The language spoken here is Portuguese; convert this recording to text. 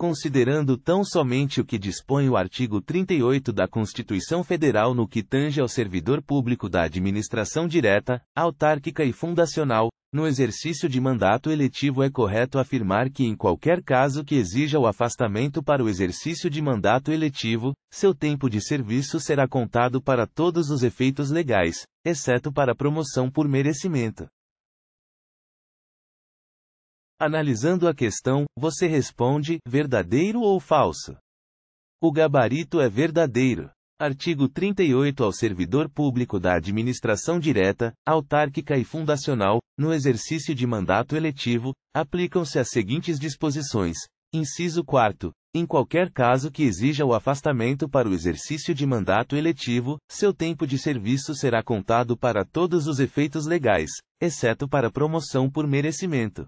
considerando tão somente o que dispõe o artigo 38 da Constituição Federal no que tange ao servidor público da administração direta, autárquica e fundacional, no exercício de mandato eletivo é correto afirmar que em qualquer caso que exija o afastamento para o exercício de mandato eletivo, seu tempo de serviço será contado para todos os efeitos legais, exceto para promoção por merecimento. Analisando a questão, você responde: verdadeiro ou falso? O gabarito é verdadeiro. Artigo 38 Ao servidor público da administração direta, autárquica e fundacional, no exercício de mandato eletivo, aplicam-se as seguintes disposições. Inciso 4. Em qualquer caso que exija o afastamento para o exercício de mandato eletivo, seu tempo de serviço será contado para todos os efeitos legais, exceto para promoção por merecimento.